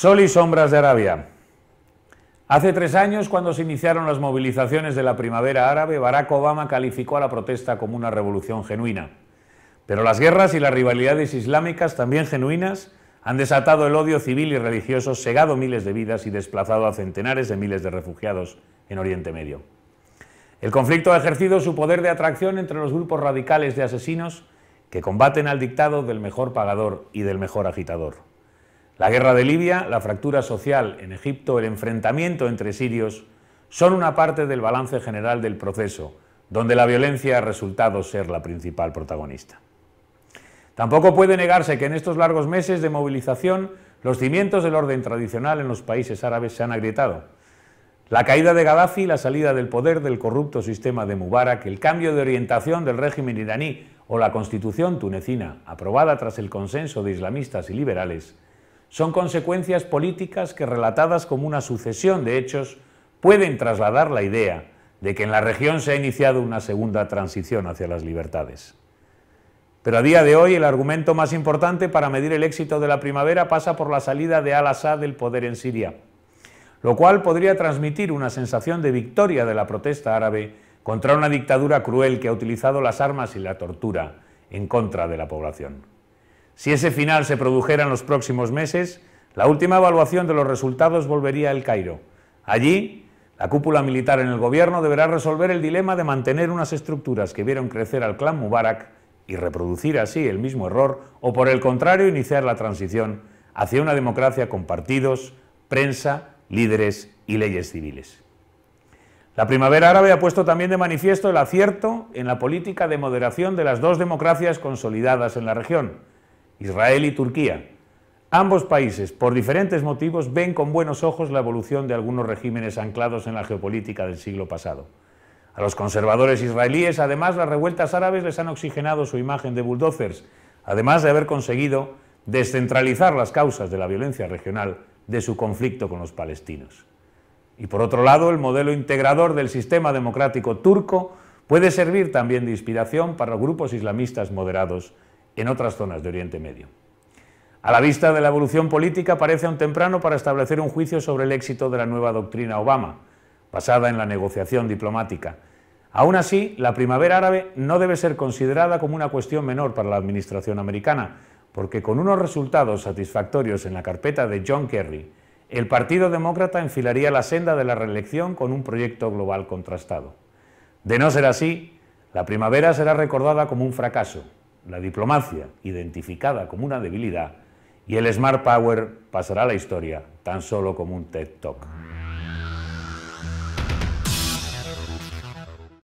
Sol y sombras de Arabia. Hace tres años, cuando se iniciaron las movilizaciones de la primavera árabe, Barack Obama calificó a la protesta como una revolución genuina. Pero las guerras y las rivalidades islámicas, también genuinas, han desatado el odio civil y religioso, segado miles de vidas y desplazado a centenares de miles de refugiados en Oriente Medio. El conflicto ha ejercido su poder de atracción entre los grupos radicales de asesinos que combaten al dictado del mejor pagador y del mejor agitador. La guerra de Libia, la fractura social en Egipto, el enfrentamiento entre sirios, son una parte del balance general del proceso, donde la violencia ha resultado ser la principal protagonista. Tampoco puede negarse que en estos largos meses de movilización los cimientos del orden tradicional en los países árabes se han agrietado. La caída de Gaddafi, la salida del poder del corrupto sistema de Mubarak, el cambio de orientación del régimen iraní o la constitución tunecina, aprobada tras el consenso de islamistas y liberales, son consecuencias políticas que relatadas como una sucesión de hechos pueden trasladar la idea de que en la región se ha iniciado una segunda transición hacia las libertades. Pero a día de hoy el argumento más importante para medir el éxito de la primavera pasa por la salida de Al-Assad del poder en Siria, lo cual podría transmitir una sensación de victoria de la protesta árabe contra una dictadura cruel que ha utilizado las armas y la tortura en contra de la población. Si ese final se produjera en los próximos meses, la última evaluación de los resultados volvería al Cairo. Allí, la cúpula militar en el gobierno deberá resolver el dilema de mantener unas estructuras que vieron crecer al clan Mubarak y reproducir así el mismo error, o por el contrario, iniciar la transición hacia una democracia con partidos, prensa, líderes y leyes civiles. La primavera árabe ha puesto también de manifiesto el acierto en la política de moderación de las dos democracias consolidadas en la región, Israel y Turquía. Ambos países, por diferentes motivos, ven con buenos ojos la evolución de algunos regímenes anclados en la geopolítica del siglo pasado. A los conservadores israelíes, además, las revueltas árabes les han oxigenado su imagen de bulldozers, además de haber conseguido descentralizar las causas de la violencia regional de su conflicto con los palestinos. Y por otro lado, el modelo integrador del sistema democrático turco puede servir también de inspiración para grupos islamistas moderados en otras zonas de Oriente Medio. A la vista de la evolución política parece aún temprano para establecer un juicio sobre el éxito de la nueva doctrina Obama, basada en la negociación diplomática. Aún así, la primavera árabe no debe ser considerada como una cuestión menor para la administración americana, porque con unos resultados satisfactorios en la carpeta de John Kerry, el Partido Demócrata enfilaría la senda de la reelección con un proyecto global contrastado. De no ser así, la primavera será recordada como un fracaso, la diplomacia identificada como una debilidad y el Smart Power pasará a la historia tan solo como un TED Talk.